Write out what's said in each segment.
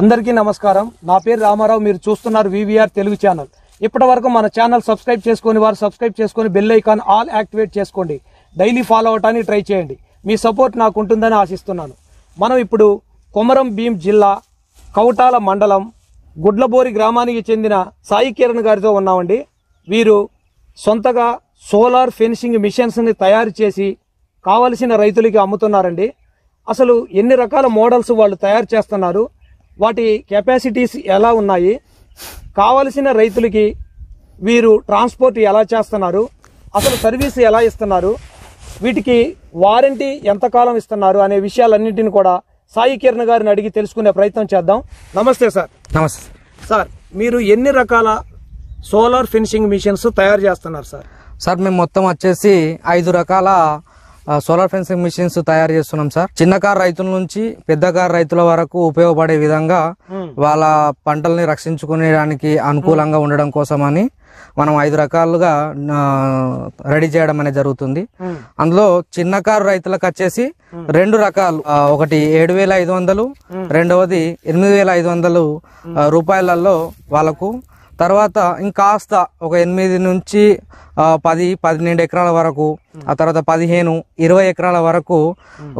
అందరికీ నమస్కారం నా పేరు రామారావు మీరు చూస్తున్నారు వివిఆర్ తెలుగు ఛానల్ ఇప్పటి వరకు మన ఛానల్ సబ్స్క్రైబ్ చేసుకుని వారు సబ్స్క్రైబ్ చేసుకుని బెల్ ఐకాన్ ఆల్ యాక్టివేట్ చేసుకోండి డైలీ ఫాలో అవటానికి ట్రై చేయండి మీ సపోర్ట్ నాకు ఉంటుందని ఆశిస్తున్నాను మనం ఇప్పుడు కొమరం భీం జిల్లా కౌటాల మండలం గుడ్లబోరి గ్రామానికి చెందిన సాయి కిరణ్ గారితో ఉన్నామండి వీరు సొంతగా సోలార్ ఫెన్సింగ్ మిషన్స్ని తయారు చేసి కావలసిన రైతులకి అమ్ముతున్నారండి అసలు ఎన్ని రకాల మోడల్స్ వాళ్ళు తయారు చేస్తున్నారు వాటి కెపాసిటీస్ ఎలా ఉన్నాయి కావలసిన రైతులకి వీరు ట్రాన్స్పోర్ట్ ఎలా చేస్తున్నారు అసలు సర్వీస్ ఎలా ఇస్తున్నారు వీటికి వారంటీ ఎంతకాలం ఇస్తున్నారు అనే విషయాలన్నింటిని కూడా సాయి కిరణ్ గారిని అడిగి తెలుసుకునే ప్రయత్నం చేద్దాం నమస్తే సార్ నమస్తే సార్ మీరు ఎన్ని రకాల సోలార్ ఫినిషింగ్ మిషన్స్ తయారు చేస్తున్నారు సార్ సార్ మేము మొత్తం వచ్చేసి ఐదు రకాల సోలార్ ఫెన్సింగ్ మిషన్స్ తయారు చేస్తున్నాం సార్ చిన్న కార్ రైతుల నుంచి పెద్ద కార్ రైతుల వరకు ఉపయోగపడే విధంగా hmm. వాళ్ళ పంటల్ని రక్షించుకునేదానికి అనుకూలంగా hmm. ఉండడం కోసమని మనం ఐదు రకాలుగా రెడీ చేయడం అనేది జరుగుతుంది hmm. అందులో చిన్న కారు రైతులకు వచ్చేసి రెండు రకాలు ఒకటి ఏడు వేల ఐదు వందలు రెండవది ఎనిమిది వేల ఐదు వందలు రూపాయలలో వాళ్ళకు తర్వాత ఇంకాస్త ఒక ఎనిమిది నుంచి పది పన్నెండు ఎకరాల వరకు ఆ తర్వాత పదిహేను ఇరవై ఎకరాల వరకు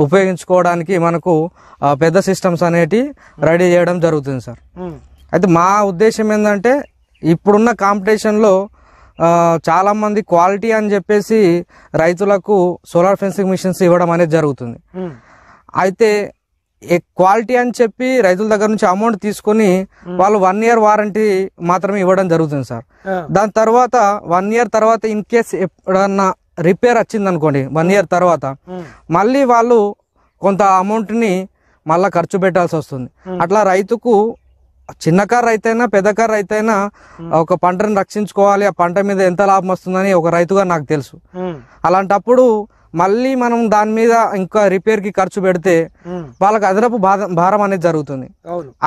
ఉపయోగించుకోవడానికి మనకు పెద్ద సిస్టమ్స్ అనేటి రెడీ చేయడం జరుగుతుంది సార్ అయితే మా ఉద్దేశం ఏంటంటే ఇప్పుడున్న కాంపిటీషన్లో చాలామంది క్వాలిటీ అని చెప్పేసి రైతులకు సోలార్ ఫెన్సింగ్ మిషన్స్ ఇవ్వడం అనేది జరుగుతుంది అయితే క్వాలిటీ అని చెప్పి రైతుల దగ్గర నుంచి అమౌంట్ తీసుకుని వాళ్ళు వన్ ఇయర్ వారంటీ మాత్రమే ఇవ్వడం జరుగుతుంది సార్ దాని తర్వాత వన్ ఇయర్ తర్వాత ఇన్ కేస్ ఎప్పుడన్నా రిపేర్ వచ్చింది అనుకోండి వన్ ఇయర్ తర్వాత మళ్ళీ వాళ్ళు కొంత అమౌంట్ని మళ్ళీ ఖర్చు పెట్టాల్సి వస్తుంది అట్లా రైతుకు చిన్న కార్ అయితేనా పెద్ద కార్ అయితేనా ఒక పంటను రక్షించుకోవాలి ఆ పంట మీద ఎంత లాభం వస్తుందని ఒక రైతుగా నాకు తెలుసు అలాంటప్పుడు మళ్ళీ మనం దాని మీద ఇంకా రిపేర్ కి ఖర్చు పెడితే వాళ్ళకి అదనపు భారం అనేది జరుగుతుంది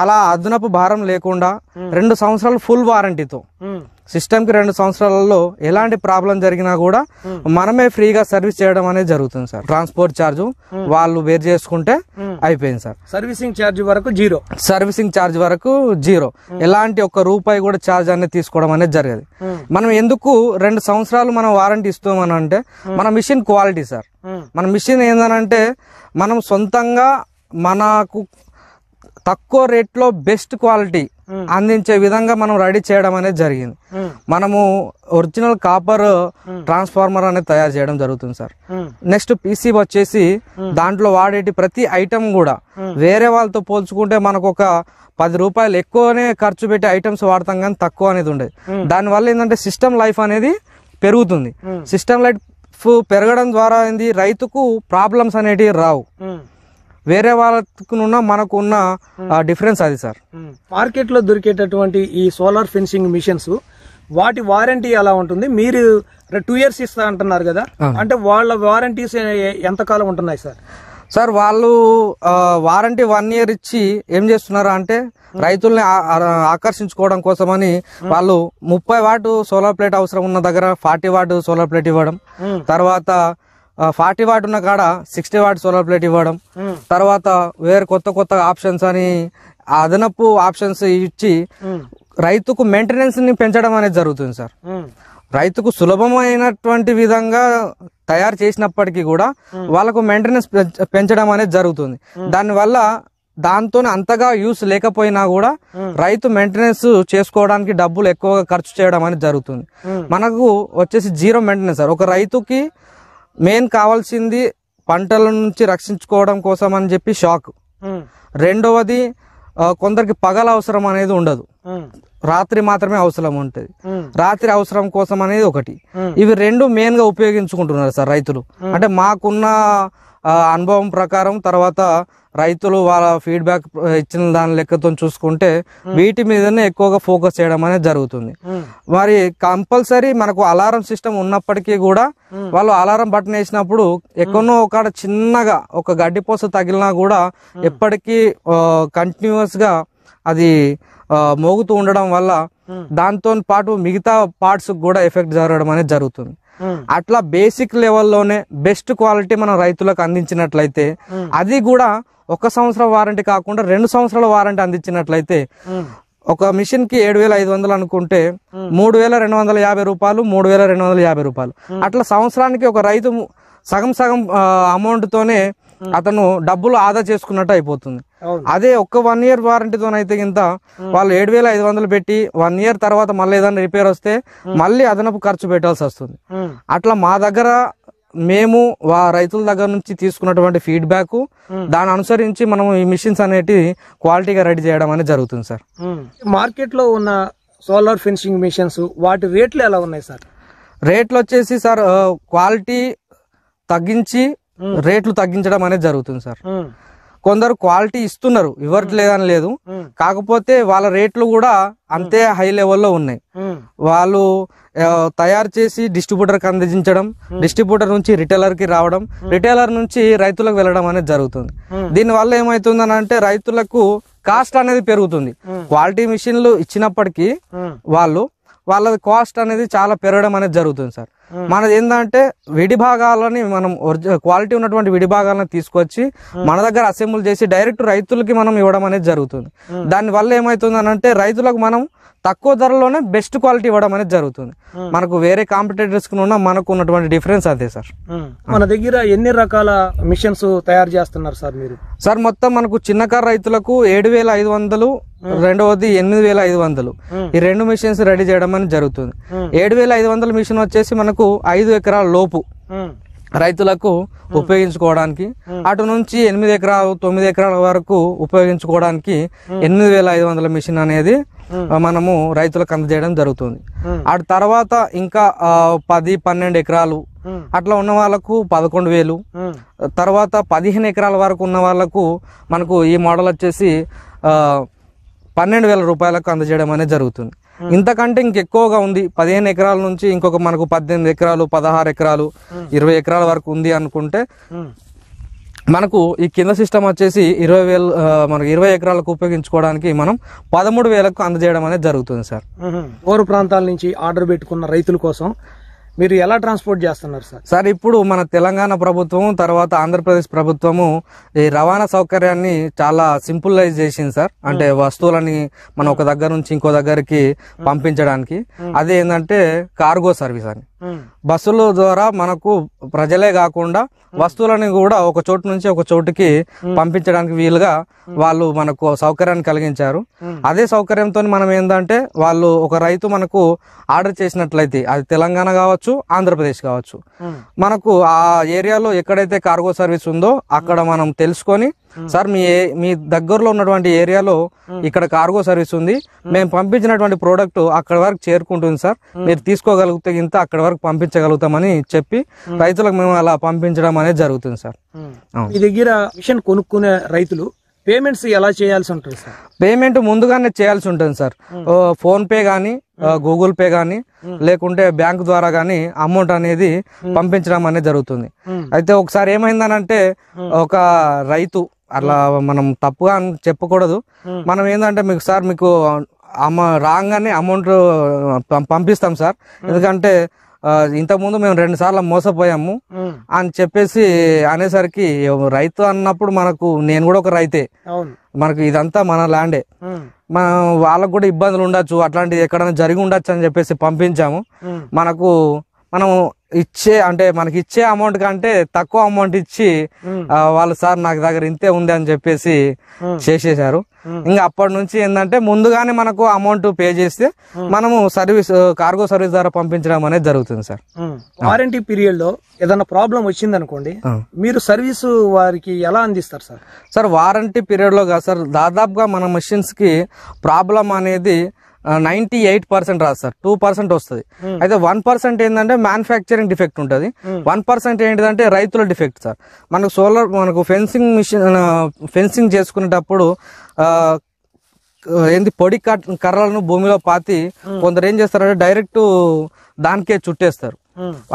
అలా అదనపు భారం లేకుండా రెండు సంవత్సరాలు ఫుల్ వారంటీతో కి రెండు సంవత్సరాలలో ఎలాంటి ప్రాబ్లం జరిగినా కూడా మనమే ఫ్రీగా సర్వీస్ చేయడం అనేది జరుగుతుంది సార్ ట్రాన్స్పోర్ట్ ఛార్జ్ వాళ్ళు వేర్ చేసుకుంటే అయిపోయింది సార్ సర్వీసింగ్ ఛార్జ్ వరకు జీరో సర్వీసింగ్ ఛార్జ్ వరకు జీరో ఎలాంటి ఒక రూపాయి కూడా ఛార్జ్ అనేది తీసుకోవడం అనేది జరిగేది మనం ఎందుకు రెండు సంవత్సరాలు మనం వారంటీ ఇస్తామని అంటే మన మిషన్ క్వాలిటీ సార్ మన మిషన్ ఏందనంటే మనం సొంతంగా మనకు తక్కువ రేట్లో బెస్ట్ క్వాలిటీ అందించే విధంగా మనం రెడీ చేయడం అనేది జరిగింది మనము ఒరిజినల్ కాపర్ ట్రాన్స్ఫార్మర్ అనేది తయారు చేయడం జరుగుతుంది సార్ నెక్స్ట్ పీసీ వచ్చేసి దాంట్లో వాడేటి ప్రతి ఐటమ్ కూడా వేరే వాళ్ళతో పోల్చుకుంటే మనకు ఒక పది రూపాయలు ఎక్కువనే ఖర్చు పెట్టి ఐటమ్స్ వాడతాం కానీ తక్కువ అనేది ఉండేది దానివల్ల ఏంటంటే సిస్టమ్ లైఫ్ అనేది పెరుగుతుంది సిస్టమ్ లైఫ్ పెరగడం ద్వారా ఏంది రైతుకు ప్రాబ్లమ్స్ అనేటివి రావు వేరే వాళ్ళకున్న ఉన్న డిఫరెన్స్ అది సార్ hmm. మార్కెట్ లో దొరికేటటువంటి ఈ సోలార్ ఫెన్సింగ్ మిషన్స్ వాటి వారంటీ ఎలా ఉంటుంది మీరు టూ ఇయర్స్ ఇస్తా అంటున్నారు కదా అంటే వాళ్ళ వారంటీస్ ఎంతకాలం ఉంటున్నాయి సార్ సార్ వాళ్ళు వారంటీ వన్ ఇయర్ ఇచ్చి ఏం చేస్తున్నారు అంటే hmm. రైతుల్ని ఆకర్షించుకోవడం కోసమని hmm. వాళ్ళు ముప్పై వాటు సోలార్ ప్లేట్ అవసరం ఉన్న దగ్గర ఫార్టీ వాటు సోలార్ ప్లేట్ ఇవ్వడం తర్వాత ఫార్టీ వాట్ ఉన్న కాడ సిక్స్టీ వాట్ సోలార్ ప్లేట్ ఇవ్వడం తర్వాత వేరే కొత్త కొత్త ఆప్షన్స్ అని అదనపు ఆప్షన్స్ ఇచ్చి రైతుకు మెయింటెనెన్స్ ని పెంచడం అనేది జరుగుతుంది సార్ రైతుకు సులభమైనటువంటి విధంగా తయారు చేసినప్పటికీ కూడా వాళ్ళకు మెయింటెనెన్స్ పెంచడం అనేది జరుగుతుంది దానివల్ల దాంతో అంతగా యూస్ లేకపోయినా కూడా రైతు మెయింటెనెన్స్ చేసుకోవడానికి డబ్బులు ఎక్కువగా ఖర్చు చేయడం అనేది జరుగుతుంది మనకు వచ్చేసి జీరో మెయింటెనెన్స్ సార్ ఒక రైతుకి మెయిన్ కావాల్సింది పంటల నుంచి రక్షించుకోవడం కోసం అని చెప్పి షాక్ రెండవది కొందరికి పగల అవసరం అనేది ఉండదు రాత్రి మాత్రమే అవసరం ఉంటుంది రాత్రి అవసరం కోసం అనేది ఒకటి ఇవి రెండు మెయిన్ గా ఉపయోగించుకుంటున్నారు సార్ రైతులు అంటే మాకున్న అనుభవం ప్రకారం తర్వాత రైతులు వాళ్ళ ఫీడ్బ్యాక్ ఇచ్చిన దాని లెక్కతో చూసుకుంటే వీటి మీదనే ఎక్కువగా ఫోకస్ చేయడం అనేది జరుగుతుంది మరి కంపల్సరీ మనకు అలారం సిస్టమ్ ఉన్నప్పటికీ కూడా వాళ్ళు అలారం బటన్ వేసినప్పుడు ఎక్కడో ఒక చిన్నగా ఒక గడ్డిపోస తగిలినా కూడా ఎప్పటికీ కంటిన్యూస్ గా అది మోగుతూ ఉండడం వల్ల దాంతో పాటు మిగతా పార్ట్స్ కూడా ఎఫెక్ట్ జరగడం అనేది జరుగుతుంది అట్లా బేసిక్ లెవెల్లోనే బెస్ట్ క్వాలిటీ మనం రైతులకు అందించినట్లయితే అది కూడా ఒక సంవత్సరం వారంటీ కాకుండా రెండు సంవత్సరాల వారంటీ అందించినట్లయితే ఒక మిషన్ కి ఏడు వేల ఐదు వందలు అనుకుంటే మూడు వేల రెండు వందల యాభై రూపాయలు మూడు వేల రెండు వందల యాభై రూపాయలు అట్లా సంవత్సరానికి ఒక రైతు సగం సగం అమౌంట్ తోనే అతను డబ్బులు ఆదా చేసుకున్నట్టు అయిపోతుంది అదే ఒక్క వన్ ఇయర్ వారంటీతో అయితే ఇంత వాళ్ళు ఏడు వేల ఐదు వందలు పెట్టి వన్ ఇయర్ తర్వాత మళ్ళీ ఏదైనా రిపేర్ వస్తే మళ్ళీ అదనపు ఖర్చు పెట్టాల్సి వస్తుంది అట్లా మా దగ్గర మేము వా రైతుల దగ్గర నుంచి తీసుకున్నటువంటి ఫీడ్బ్యాక్ దాని అనుసరించి మనం ఈ మిషన్స్ అనేటి క్వాలిటీగా రెడీ చేయడం అనేది జరుగుతుంది సార్ మార్కెట్ లో ఉన్న సోలార్ ఫినిషింగ్ మిషన్స్ వాటి రేట్లు ఎలా ఉన్నాయి సార్ రేట్లు వచ్చేసి సార్ క్వాలిటీ తగ్గించి రేట్లు తగ్గించడం అనేది జరుగుతుంది సార్ కొందరు క్వాలిటీ ఇస్తున్నారు ఇవ్వట్లేదని లేదు కాకపోతే వాళ్ళ రేట్లు కూడా అంతే హై లెవెల్లో ఉన్నాయి వాళ్ళు తయారు చేసి డిస్ట్రిబ్యూటర్కి అందించడం డిస్ట్రిబ్యూటర్ నుంచి రిటైలర్కి రావడం రిటైలర్ నుంచి రైతులకు వెళ్ళడం అనేది జరుగుతుంది వల్ల ఏమవుతుందని అంటే రైతులకు కాస్ట్ అనేది పెరుగుతుంది క్వాలిటీ మిషన్లు ఇచ్చినప్పటికీ వాళ్ళు వాళ్ళ కాస్ట్ అనేది చాలా పెరగడం అనేది జరుగుతుంది సార్ మనది ఏంటంటే విడి భాగాలని మనం క్వాలిటీ ఉన్నటువంటి విడి భాగాలను తీసుకొచ్చి మన దగ్గర అసెంబ్లీ చేసి డైరెక్ట్ రైతులకి మనం ఇవ్వడం అనేది జరుగుతుంది దాని వల్ల ఏమవుతుంది అని అంటే రైతులకు మనం తక్కువ ధరలోనే బెస్ట్ క్వాలిటీ ఇవ్వడం అనేది జరుగుతుంది మనకు వేరే కాంపిటేటర్స్ ఉన్న మనకు ఉన్నటువంటి డిఫరెన్స్ అదే సార్ మన దగ్గర ఎన్ని రకాల మిషన్స్ తయారు చేస్తున్నారు సార్ మీరు సార్ మొత్తం మనకు చిన్న కారు రైతులకు ఏడు వేల ఐదు వందలు రెండవది ఎనిమిది వేల ఐదు వందలు ఈ రెండు మిషన్స్ రెడీ చేయడం అనేది జరుగుతుంది ఏడు వేల ఐదు వందల మిషన్ వచ్చేసి మనకు వరకు ఐదు ఎకరాల లోపు రైతులకు ఉపయోగించుకోవడానికి అటు నుంచి ఎనిమిది ఎకరాలు తొమ్మిది ఎకరాల వరకు ఉపయోగించుకోవడానికి ఎనిమిది వేల ఐదు వందల మిషన్ అనేది మనము రైతులకు అందజేయడం జరుగుతుంది అటు తర్వాత ఇంకా పది పన్నెండు ఎకరాలు అట్లా ఉన్న వాళ్ళకు పదకొండు వేలు తర్వాత పదిహేను ఎకరాల వరకు ఉన్న వాళ్ళకు మనకు ఈ మోడల్ వచ్చేసి పన్నెండు వేల రూపాయలకు అందజేయడం అనేది జరుగుతుంది Hmm. ఇంతకంటే ఇంకెక్కువగా ఉంది పదిహేను ఎకరాల నుంచి ఇంకొక మనకు పద్దెనిమిది ఎకరాలు పదహారు ఎకరాలు hmm. ఇరవై ఎకరాల వరకు ఉంది అనుకుంటే hmm. మనకు ఈ కింద సిస్టమ్ వచ్చేసి ఇరవై వేలు మనకు ఇరవై ఎకరాలకు ఉపయోగించుకోవడానికి మనం పదమూడు వేలకు అందజేయడం అనేది జరుగుతుంది సార్ ఓరు ప్రాంతాల నుంచి ఆర్డర్ పెట్టుకున్న రైతుల కోసం మీరు ఎలా ట్రాన్స్పోర్ట్ చేస్తున్నారు సార్ సార్ ఇప్పుడు మన తెలంగాణ ప్రభుత్వం తర్వాత ఆంధ్రప్రదేశ్ ప్రభుత్వము ఈ రవాణా సౌకర్యాన్ని చాలా సింపులైజ్ చేసింది సార్ అంటే వస్తువులని మనం ఒక దగ్గర నుంచి ఇంకో దగ్గరికి పంపించడానికి అదే ఏంటంటే కార్గో సర్వీస్ అని బస్సుల ద్వారా మనకు ప్రజలే కాకుండా వస్తువులని కూడా ఒక చోటు నుంచి ఒక చోటుకి పంపించడానికి వీలుగా వాళ్ళు మనకు సౌకర్యాన్ని కలిగించారు అదే సౌకర్యంతో మనం ఏంటంటే వాళ్ళు ఒక రైతు మనకు ఆర్డర్ చేసినట్లయితే అది తెలంగాణ కావచ్చు ఆంధ్రప్రదేశ్ కావచ్చు మనకు ఆ ఏరియాలో ఎక్కడైతే కార్గో సర్వీస్ ఉందో అక్కడ మనం తెలుసుకొని Hmm. సార్ మీ మీ దగ్గరలో ఉన్నటువంటి ఏరియాలో hmm. ఇక్కడ కార్గో సర్వీస్ ఉంది hmm. మేము పంపించినటువంటి ప్రోడక్ట్ అక్కడ వరకు చేరుకుంటుంది సార్ మీరు తీసుకోగలిగితే ఇంత అక్కడ వరకు పంపించగలుగుతామని చెప్పి రైతులకు మేము అలా పంపించడం అనేది జరుగుతుంది సార్ మీ దగ్గర మిషన్ కొనుక్కునే రైతులు పేమెంట్స్ ఎలా చేయాల్సి ఉంటుంది సార్ పేమెంట్ ముందుగానే చేయాల్సి ఉంటుంది సార్ ఫోన్ పే కానీ గూగుల్ పే కానీ లేకుంటే బ్యాంక్ ద్వారా కానీ అమౌంట్ అనేది పంపించడం అనేది జరుగుతుంది అయితే ఒకసారి ఏమైందనంటే ఒక రైతు అట్లా మనం తప్పుగా అని చెప్పకూడదు మనం ఏంటంటే మీకు సార్ మీకు అమ్మ రాగానే అమౌంట్ పంపిస్తాం సార్ ఎందుకంటే ఇంతకుముందు మేము రెండు సార్లు మోసపోయాము అని చెప్పేసి అనేసరికి రైతు అన్నప్పుడు మనకు నేను కూడా ఒక రైతే మనకు ఇదంతా మన ల్యాండే మనం వాళ్ళకు కూడా ఇబ్బందులు ఉండొచ్చు అట్లాంటిది ఎక్కడైనా జరిగి ఉండొచ్చు అని చెప్పేసి పంపించాము మనకు మనము ఇచ్చే అంటే మనకి ఇచ్చే అమౌంట్ కంటే తక్కువ అమౌంట్ ఇచ్చి వాళ్ళు సార్ నాకు దగ్గర ఇంతే ఉంది అని చెప్పేసి చేసేసారు ఇంకా అప్పటి నుంచి ఏంటంటే ముందుగానే మనకు అమౌంట్ పే చేస్తే మనము సర్వీస్ కార్గో సర్వీస్ ద్వారా పంపించడం అనేది జరుగుతుంది సార్ వారంటీ పీరియడ్ లో ఏదైనా ప్రాబ్లం వచ్చింది అనుకోండి మీరు సర్వీస్ వారికి ఎలా అందిస్తారు సార్ సార్ వారంటీ పీరియడ్ లో కాదు సార్ దాదాపుగా మన మిషన్స్ కి ప్రాబ్లం అనేది నైన్టీ ఎయిట్ పర్సెంట్ రాదు సార్ టూ పర్సెంట్ వస్తుంది అయితే వన్ పర్సెంట్ ఏంటంటే మ్యానుఫ్యాక్చరింగ్ డిఫెక్ట్ ఉంటుంది వన్ పర్సెంట్ ఏంటంటే రైతుల డిఫెక్ట్ సార్ మనకు సోలార్ మనకు ఫెన్సింగ్ మిషన్ ఫెన్సింగ్ చేసుకునేటప్పుడు ఏంది పొడి కర్రలను భూమిలో పాతి కొందరు ఏం చేస్తారంటే డైరెక్ట్ దానికే చుట్టేస్తారు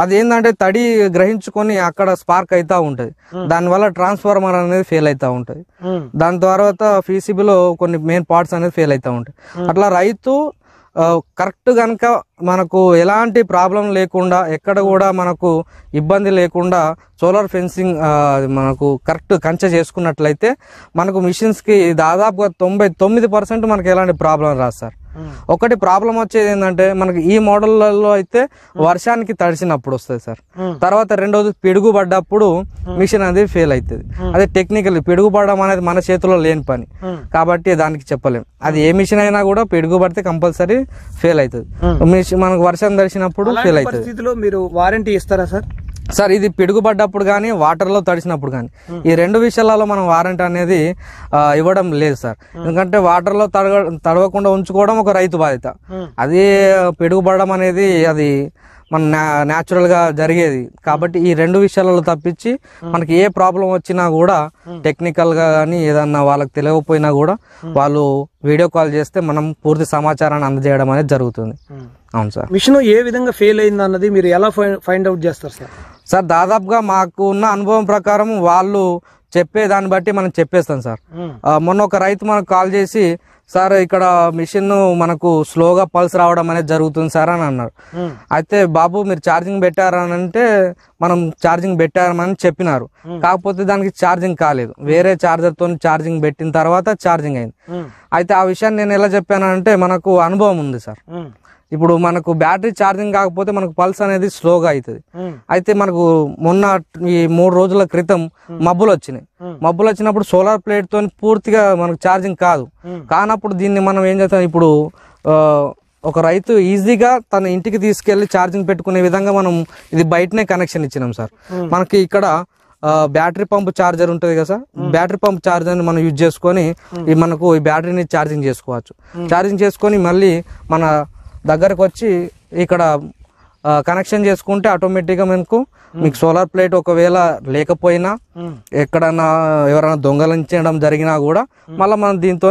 అది ఏంటంటే తడి గ్రహించుకొని అక్కడ స్పార్క్ అవుతా ఉంటది దానివల్ల ట్రాన్స్ఫార్మర్ అనేది ఫెయిల్ అవుతా ఉంటది దాని తర్వాత లో కొన్ని మెయిన్ పార్ట్స్ అనేది ఫెయిల్ అవుతా ఉంటాయి అట్లా రైతు కరెక్ట్ కనుక మనకు ఎలాంటి ప్రాబ్లం లేకుండా ఎక్కడ కూడా మనకు ఇబ్బంది లేకుండా సోలార్ ఫెన్సింగ్ మనకు కరెక్ట్ కంచె చేసుకున్నట్లయితే మనకు మిషన్స్కి దాదాపుగా తొంభై తొమ్మిది పర్సెంట్ మనకు ఎలాంటి ప్రాబ్లం రాదు సార్ ఒకటి ప్రాబ్లం వచ్చేది ఏంటంటే మనకి ఈ మోడళ్లలో అయితే వర్షానికి తడిసినప్పుడు వస్తుంది సార్ తర్వాత రెండోది పిడుగు పడ్డప్పుడు మిషన్ అనేది ఫెయిల్ అవుతుంది అదే టెక్నికల్ పిడుగు పడడం అనేది మన చేతిలో లేని పని కాబట్టి దానికి చెప్పలేం అది ఏ మిషన్ అయినా కూడా పిడుగు పడితే కంపల్సరీ ఫెయిల్ అవుతుంది మనకు వర్షం తడిసినప్పుడు ఫెయిల్ అవుతుంది మీరు వారంటీ ఇస్తారా సార్ సార్ ఇది పిడుగుపడ్డప్పుడు కానీ వాటర్లో తడిసినప్పుడు కానీ ఈ రెండు విషయాలలో మనం వారంటీ అనేది ఇవ్వడం లేదు సార్ ఎందుకంటే వాటర్లో తడగ తడవకుండా ఉంచుకోవడం ఒక రైతు బాధ్యత అది పిడుగుపడడం అనేది అది మన నాచురల్గా జరిగేది కాబట్టి ఈ రెండు విషయాలలో తప్పించి మనకి ఏ ప్రాబ్లం వచ్చినా కూడా టెక్నికల్గా కానీ ఏదన్నా వాళ్ళకి తెలియకపోయినా కూడా వాళ్ళు వీడియో కాల్ చేస్తే మనం పూర్తి సమాచారాన్ని అందజేయడం అనేది జరుగుతుంది అవును సార్ మిషన్ ఏ విధంగా ఫెయిల్ అయింది అన్నది మీరు ఎలా ఫైండ్ అవుట్ చేస్తారు సార్ సార్ దాదాపుగా మాకు ఉన్న అనుభవం ప్రకారం వాళ్ళు చెప్పే దాన్ని బట్టి మనం చెప్పేస్తాం సార్ మొన్న ఒక రైతు మనకు కాల్ చేసి సార్ ఇక్కడ మిషన్ మనకు స్లోగా పల్స్ రావడం అనేది జరుగుతుంది సార్ అని అన్నారు అయితే బాబు మీరు ఛార్జింగ్ పెట్టారని అంటే మనం ఛార్జింగ్ పెట్టారని చెప్పినారు కాకపోతే దానికి ఛార్జింగ్ కాలేదు వేరే తో ఛార్జింగ్ పెట్టిన తర్వాత ఛార్జింగ్ అయింది అయితే ఆ విషయాన్ని నేను ఎలా చెప్పానంటే మనకు అనుభవం ఉంది సార్ ఇప్పుడు మనకు బ్యాటరీ ఛార్జింగ్ కాకపోతే మనకు పల్స్ అనేది స్లోగా అవుతుంది అయితే మనకు మొన్న ఈ మూడు రోజుల క్రితం మబ్బులు వచ్చినాయి మబ్బులు వచ్చినప్పుడు సోలార్ ప్లేట్ తో పూర్తిగా మనకు ఛార్జింగ్ కాదు కానప్పుడు దీన్ని మనం ఏం చేస్తాం ఇప్పుడు ఒక రైతు ఈజీగా తన ఇంటికి తీసుకెళ్లి ఛార్జింగ్ పెట్టుకునే విధంగా మనం ఇది బయటనే కనెక్షన్ ఇచ్చినాం సార్ మనకి ఇక్కడ బ్యాటరీ పంప్ ఛార్జర్ ఉంటుంది కదా సార్ బ్యాటరీ పంప్ ఛార్జర్ని మనం యూజ్ చేసుకొని మనకు ఈ బ్యాటరీని ఛార్జింగ్ చేసుకోవచ్చు ఛార్జింగ్ చేసుకొని మళ్ళీ మన దగ్గరకు వచ్చి ఇక్కడ కనెక్షన్ చేసుకుంటే ఆటోమేటిక్గా మనకు మీకు సోలార్ ప్లేట్ ఒకవేళ లేకపోయినా ఎక్కడన్నా ఎవరైనా దొంగలించడం జరిగినా కూడా మళ్ళీ మనం దీంతో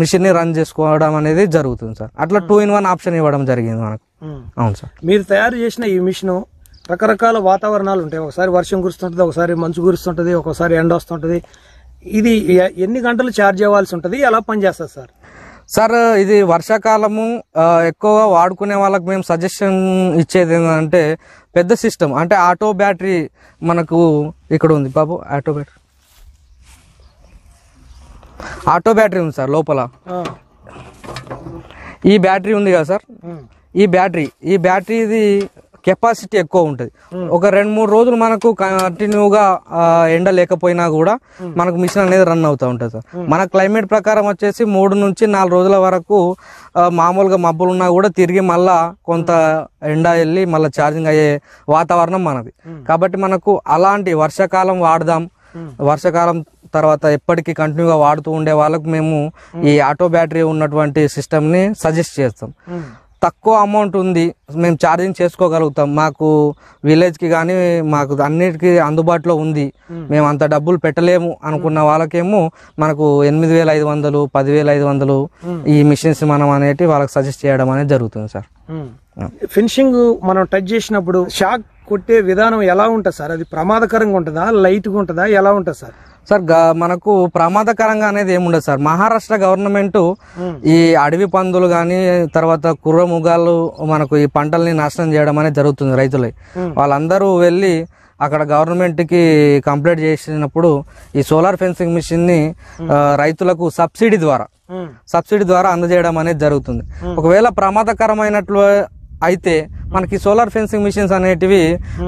మిషన్ని రన్ చేసుకోవడం అనేది జరుగుతుంది సార్ అట్లా టూ ఇన్ వన్ ఆప్షన్ ఇవ్వడం జరిగింది మనకు అవును సార్ మీరు తయారు చేసిన ఈ మిషన్ రకరకాల వాతావరణాలు ఉంటాయి ఒకసారి వర్షం కురుస్తుంటుంది ఒకసారి మంచు కురుస్తుంటుంది ఒకసారి ఎండ వస్తుంటుంది ఇది ఎన్ని గంటలు ఛార్జ్ అవ్వాల్సి ఉంటుంది ఎలా పనిచేస్తుంది సార్ సార్ ఇది వర్షాకాలము ఎక్కువగా వాడుకునే వాళ్ళకి మేము సజెషన్ ఇచ్చేది ఏంటంటే పెద్ద సిస్టమ్ అంటే ఆటో బ్యాటరీ మనకు ఇక్కడ ఉంది బాబు ఆటో బ్యాటరీ ఆటో బ్యాటరీ ఉంది సార్ లోపల ఈ బ్యాటరీ ఉంది కదా సార్ ఈ బ్యాటరీ ఈ బ్యాటరీది కెపాసిటీ ఎక్కువ ఉంటుంది ఒక రెండు మూడు రోజులు మనకు కంటిన్యూగా ఎండ లేకపోయినా కూడా మనకు మిషన్ అనేది రన్ అవుతూ ఉంటుంది సార్ మన క్లైమేట్ ప్రకారం వచ్చేసి మూడు నుంచి నాలుగు రోజుల వరకు మామూలుగా మబ్బులు ఉన్నా కూడా తిరిగి మళ్ళా కొంత ఎండ వెళ్ళి మళ్ళీ ఛార్జింగ్ అయ్యే వాతావరణం మనది కాబట్టి మనకు అలాంటి వర్షాకాలం వాడదాం వర్షాకాలం తర్వాత ఎప్పటికీ కంటిన్యూగా వాడుతూ ఉండే వాళ్ళకు మేము ఈ ఆటో బ్యాటరీ ఉన్నటువంటి సిస్టమ్ని సజెస్ట్ చేస్తాం తక్కువ అమౌంట్ ఉంది మేము ఛార్జింగ్ చేసుకోగలుగుతాం మాకు విలేజ్కి కానీ మాకు అన్నిటికీ అందుబాటులో ఉంది మేము అంత డబ్బులు పెట్టలేము అనుకున్న వాళ్ళకేమో మనకు ఎనిమిది వేల ఐదు వందలు పదివేల ఐదు వందలు ఈ మిషన్స్ మనం అనేటి వాళ్ళకి సజెస్ట్ చేయడం అనేది జరుగుతుంది సార్ ఫినిషింగ్ మనం టచ్ చేసినప్పుడు షాక్ కొట్టే విధానం ఎలా ఉంటుంది సార్ అది ప్రమాదకరంగా ఉంటుందా లైట్గా ఉంటుందా ఎలా ఉంటుంది సార్ సార్ మనకు ప్రమాదకరంగా అనేది ఏముండదు సార్ మహారాష్ట్ర గవర్నమెంట్ ఈ అడవి పందులు కానీ తర్వాత కుర్రముగాలు మనకు ఈ పంటల్ని నాశనం చేయడం అనేది జరుగుతుంది రైతులు వాళ్ళందరూ వెళ్ళి అక్కడ గవర్నమెంట్కి కంప్లైంట్ చేసినప్పుడు ఈ సోలార్ ఫెన్సింగ్ మిషన్ని రైతులకు సబ్సిడీ ద్వారా సబ్సిడీ ద్వారా అందజేయడం అనేది జరుగుతుంది ఒకవేళ ప్రమాదకరమైనట్లు అయితే మనకి సోలార్ ఫెన్సింగ్ మిషన్స్ అనేటివి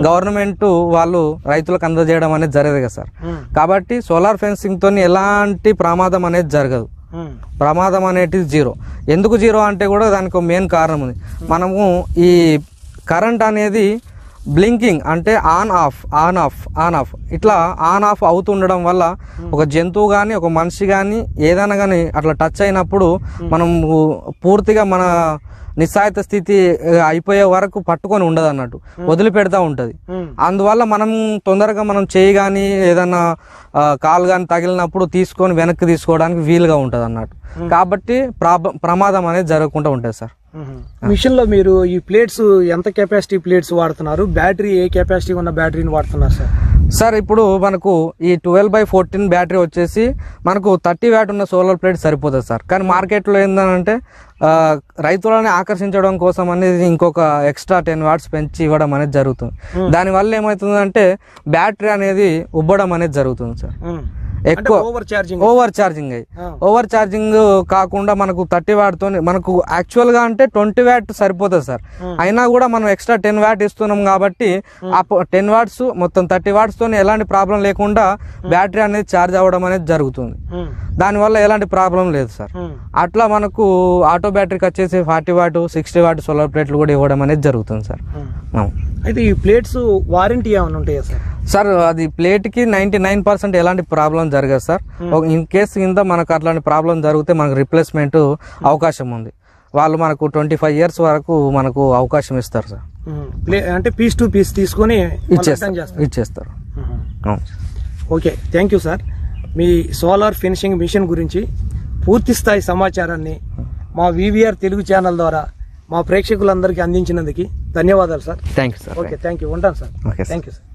గవర్నమెంట్ వాళ్ళు రైతులకు అందజేయడం అనేది జరగదు కదా సార్ కాబట్టి సోలార్ ఫెన్సింగ్ తో ఎలాంటి ప్రమాదం అనేది జరగదు ప్రమాదం అనేటిది జీరో ఎందుకు జీరో అంటే కూడా దానికి మెయిన్ కారణం ఉంది మనము ఈ కరెంట్ అనేది బ్లింకింగ్ అంటే on off on off on off ఇట్లా ఆన్ ఆఫ్ అవుతుండడం వల్ల ఒక జంతువు కానీ ఒక మనిషి కానీ ఏదైనా కానీ అట్లా టచ్ అయినప్పుడు మనం పూర్తిగా మన నిస్సాయత స్థితి అయిపోయే వరకు పట్టుకొని ఉండదు అన్నట్టు వదిలిపెడతా ఉంటది అందువల్ల మనం తొందరగా మనం చేయి కానీ ఏదన్నా కాలు కానీ తగిలినప్పుడు తీసుకొని వెనక్కి తీసుకోవడానికి వీలుగా ఉంటది అన్నట్టు కాబట్టి ప్రమాదం అనేది జరగకుండా ఉంటుంది సార్ మిషన్ లో మీరు ఈ ప్లేట్స్ ఎంత కెపాసిటీ ప్లేట్స్ వాడుతున్నారు బ్యాటరీ ఏ కెపాసిటీ ఉన్న బ్యాటరీని వాడుతున్నారు సార్ సార్ ఇప్పుడు మనకు ఈ ట్వెల్వ్ బై ఫోర్టీన్ బ్యాటరీ వచ్చేసి మనకు థర్టీ వ్యాట్ ఉన్న సోలార్ ప్లేట్ సరిపోతుంది సార్ కానీ మార్కెట్లో ఏంటంటే రైతులని ఆకర్షించడం కోసం అనేది ఇంకొక ఎక్స్ట్రా టెన్ వాట్స్ పెంచి ఇవ్వడం అనేది జరుగుతుంది దానివల్ల ఏమవుతుందంటే బ్యాటరీ అనేది ఉబ్బడం అనేది జరుగుతుంది సార్ ఎక్కువ ఓవర్ ఛార్జింగ్ ఓవర్ చార్జింగ్ అయ్యి ఓవర్ చార్జింగ్ కాకుండా మనకు థర్టీ తో మనకు యాక్చువల్ గా అంటే ట్వంటీ వ్యాట్ సరిపోతుంది సార్ అయినా కూడా మనం ఎక్స్ట్రా టెన్ వ్యాట్ ఇస్తున్నాం కాబట్టి ఆ టెన్ వాట్స్ మొత్తం థర్టీ వాట్స్ తో ఎలాంటి ప్రాబ్లం లేకుండా బ్యాటరీ అనేది ఛార్జ్ అవ్వడం అనేది జరుగుతుంది దానివల్ల ఎలాంటి ప్రాబ్లం లేదు సార్ అట్లా మనకు ఆటో బ్యాటరీకి వచ్చేసి forty watt sixty watt solar ప్లేట్లు కూడా ఇవ్వడం అనేది జరుగుతుంది సార్ అయితే ఈ ప్లేట్స్ వారంటీ ఏమైనా ఉంటాయా సార్ సార్ అది ప్లేట్ కి నైన్టీ నైన్ పర్సెంట్ ఎలాంటి ప్రాబ్లం జరగదు సార్ ఇన్ hmm. కేస్ కింద మనకు అట్లాంటి ప్రాబ్లం జరిగితే మనకు రిప్లేస్మెంట్ అవకాశం ఉంది వాళ్ళు మనకు ట్వంటీ ఫైవ్ ఇయర్స్ వరకు మనకు అవకాశం ఇస్తారు సార్ hmm. అంటే పీస్ టు పీస్ తీసుకొని ఇచ్చేస్తారు ఇచ్చేస్తారు ఓకే థ్యాంక్ యూ సార్ మీ సోలార్ ఫినిషింగ్ మిషన్ గురించి పూర్తి స్థాయి సమాచారాన్ని మా వివిఆర్ తెలుగు ఛానల్ ద్వారా మా ప్రేక్షకులందరికీ అందించినందుకు ధన్యవాదాలు sir thank you sir okay thank you ఉంటాను సార్ థ్యాంక్ యూ సార్